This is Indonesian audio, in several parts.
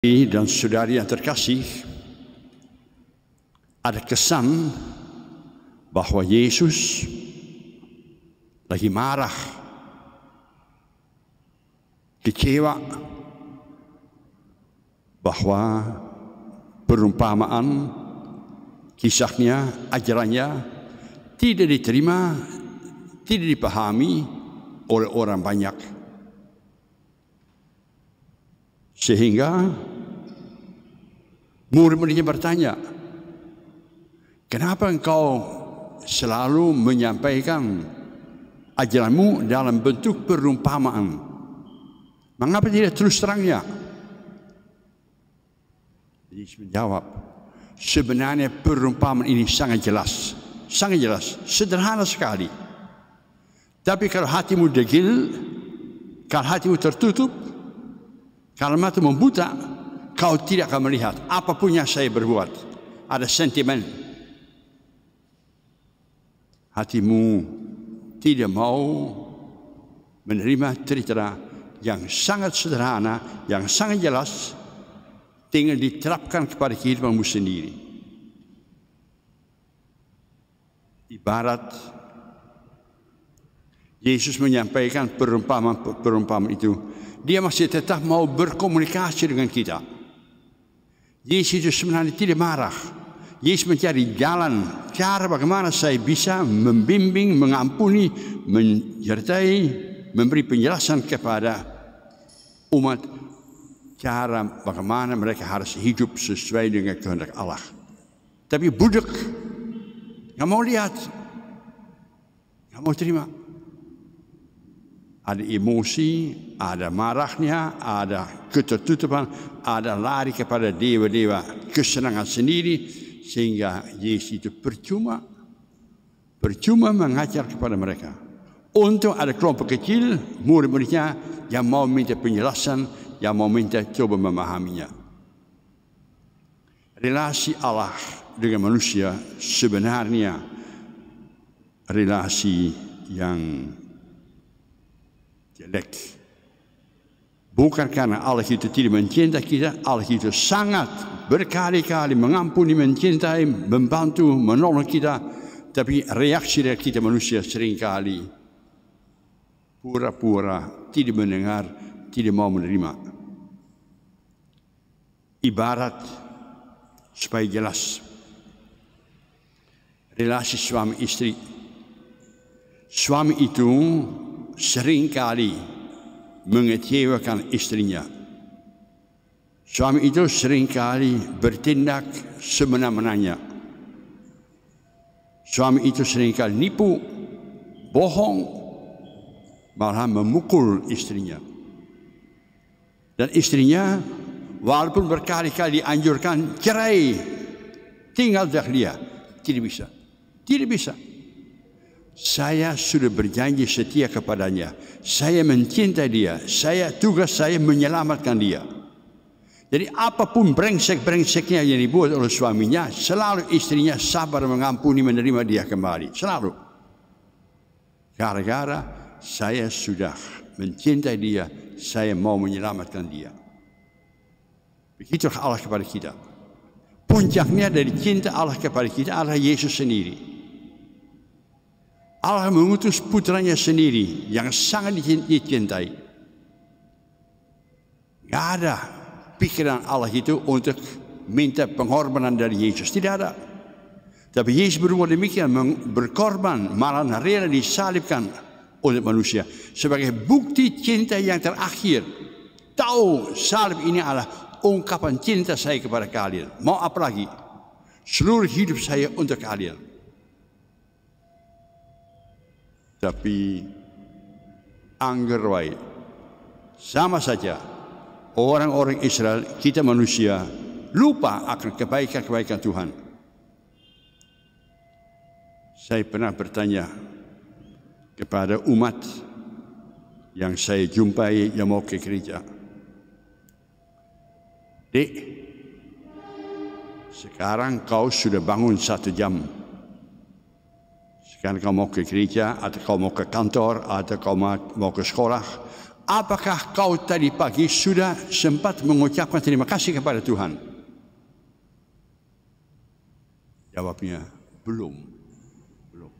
dan saudari yang terkasih, ada kesan bahwa Yesus lagi marah, kecewa bahwa perumpamaan kisahnya, ajarannya tidak diterima, tidak dipahami oleh orang banyak. Sehingga Murid-muridnya bertanya, kenapa engkau selalu menyampaikan ajaranmu dalam bentuk perumpamaan? Mengapa tidak terus terangnya? Yesus menjawab, sebenarnya perumpamaan ini sangat jelas, sangat jelas, sederhana sekali. Tapi kalau hatimu degil, kalau hatimu tertutup, kalau matamu membuta, Kau tidak akan melihat apapun yang saya berbuat. Ada sentimen. Hatimu tidak mau menerima cerita yang sangat sederhana, yang sangat jelas, tinggal diterapkan kepada kehidupanmu sendiri. Ibarat Yesus menyampaikan perumpamaan-perumpamaan itu. Dia masih tetap mau berkomunikasi dengan kita. Yesus itu sebenarnya Yesus mencari jalan, cara bagaimana saya bisa membimbing, mengampuni, menyertai, memberi penjelasan kepada umat cara bagaimana mereka harus hidup sesuai dengan kehendak Allah. Tapi budek, nggak mau lihat, nggak mau terima. Ada emosi, ada marahnya, ada ketertutupan, ada lari kepada dewa-dewa kesenangan sendiri sehingga Yesus itu percuma percuma mengajar kepada mereka. Untuk ada kelompok kecil murid-muridnya yang mau minta penjelasan, yang mau minta coba memahaminya. Relasi Allah dengan manusia sebenarnya relasi yang jelek. Bukan karena Allah itu tidak mencintai kita, Allah itu sangat berkali-kali mengampuni, mencintai, membantu, menolong kita. Tapi reaksi dari kita manusia seringkali pura-pura tidak mendengar, tidak mau menerima. Ibarat supaya jelas relasi suami istri. Suami itu seringkali mengecewakan istrinya. Suami itu seringkali bertindak semena-menanya. Suami itu seringkali nipu, bohong, malah memukul istrinya. Dan istrinya walaupun berkali-kali dianjurkan cerai, tinggal dah dia, tidak bisa. Tidak bisa. Saya sudah berjanji setia kepadanya. Saya mencintai dia. Saya tugas saya menyelamatkan dia. Jadi apapun brengsek-brengseknya yang dibuat oleh suaminya, selalu istrinya sabar mengampuni menerima dia kembali. Selalu. Gara-gara saya sudah mencintai dia, saya mau menyelamatkan dia. Begitulah Allah kepada kita. Puncaknya dari cinta Allah kepada kita adalah Yesus sendiri. Allah mengutus putranya sendiri yang sangat dicintai. Tidak ada pikiran Allah itu untuk minta pengorbanan dari Yesus. Tidak ada. Tapi Yesus berbuat demikian, berkorban, malah rela disalibkan oleh manusia. Sebagai bukti cinta yang terakhir. Tahu salib ini adalah ungkapan cinta saya kepada kalian. Mau apa lagi? Seluruh hidup saya untuk kalian. Tapi angger wae. Sama saja orang-orang Israel, kita manusia lupa akan kebaikan-kebaikan Tuhan. Saya pernah bertanya kepada umat yang saya jumpai yang mau ke gereja. Dek, sekarang kau sudah bangun satu jam kan kau mau ke gereja atau kau mau ke kantor atau kau mau ke sekolah. Apakah kau tadi pagi sudah sempat mengucapkan terima kasih kepada Tuhan? Jawabnya belum. Belum.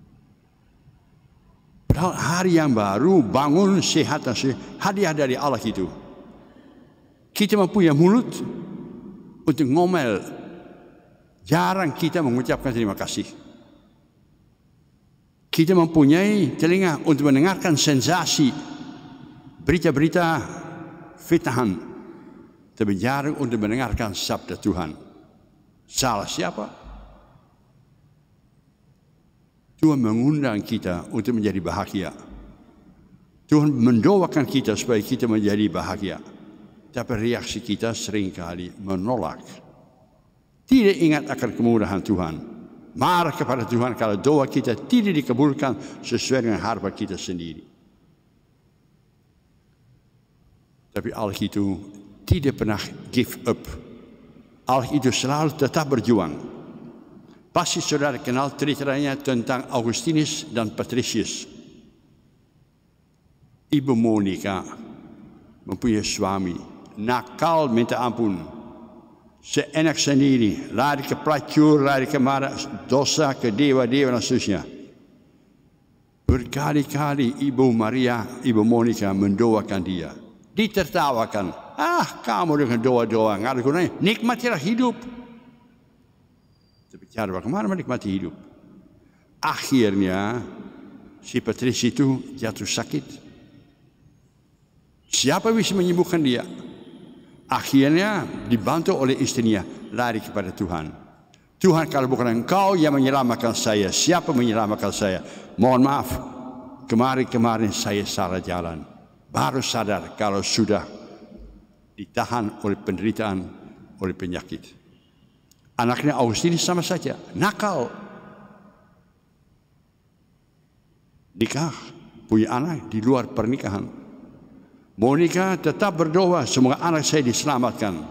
Padahal hari yang baru bangun sehat dan sehat, hadiah dari Allah itu. Kita mempunyai mulut untuk ngomel. Jarang kita mengucapkan terima kasih. Kita mempunyai telinga untuk mendengarkan sensasi berita-berita fitahan, Tapi jarang untuk mendengarkan sabda Tuhan. Salah siapa? Tuhan mengundang kita untuk menjadi bahagia. Tuhan mendoakan kita supaya kita menjadi bahagia. Tapi reaksi kita seringkali menolak. Tidak ingat akan kemudahan Tuhan marah kepada Tuhan kalau doa kita tidak dikabulkan sesuai dengan harapan kita sendiri. Tapi Allah itu tidak pernah give up. Allah itu selalu tetap berjuang. Pasti saudara kenal ceritanya tentang Augustinus dan Patricius. Ibu Monika mempunyai suami nakal minta ampun se enak sendiri, lari ke pelacur, lari ke mara, dosa ke dewa-dewa dan seterusnya. Berkali-kali Ibu Maria, Ibu Monica mendoakan dia. Ditertawakan. Ah, kamu dengan doa-doa, nggak ada gunanya. Nikmatilah hidup. Tapi cara bagaimana menikmati hidup? Akhirnya, si Patrice itu jatuh sakit. Siapa bisa menyembuhkan dia? Akhirnya dibantu oleh istrinya lari kepada Tuhan. Tuhan kalau bukan engkau yang menyelamatkan saya, siapa menyelamatkan saya? Mohon maaf, kemarin-kemarin saya salah jalan. Baru sadar kalau sudah ditahan oleh penderitaan, oleh penyakit. Anaknya Agustin sama saja, nakal. Nikah, punya anak di luar pernikahan. Monica tetap berdoa semoga anak saya diselamatkan.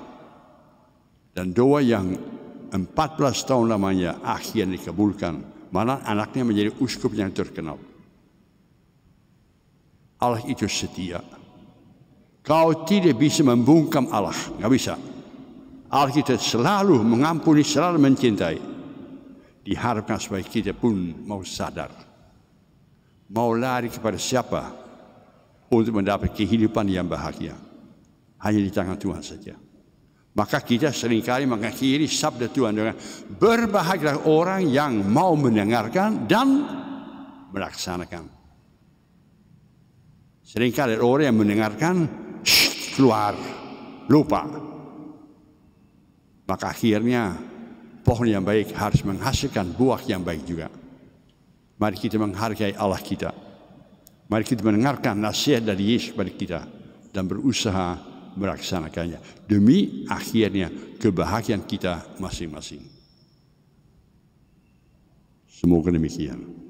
Dan doa yang 14 tahun lamanya akhirnya dikabulkan. Malah anaknya menjadi uskup yang terkenal. Allah itu setia. Kau tidak bisa membungkam Allah. Nggak bisa. Allah kita selalu mengampuni, selalu mencintai. Diharapkan supaya kita pun mau sadar. Mau lari kepada siapa untuk mendapat kehidupan yang bahagia. Hanya di tangan Tuhan saja. Maka kita seringkali mengakhiri sabda Tuhan dengan berbahagialah orang yang mau mendengarkan dan melaksanakan. Seringkali orang yang mendengarkan keluar, lupa. Maka akhirnya pohon yang baik harus menghasilkan buah yang baik juga. Mari kita menghargai Allah kita. Mari kita mendengarkan nasihat dari Yesus kepada kita dan berusaha melaksanakannya demi akhirnya kebahagiaan kita masing-masing. Semoga demikian.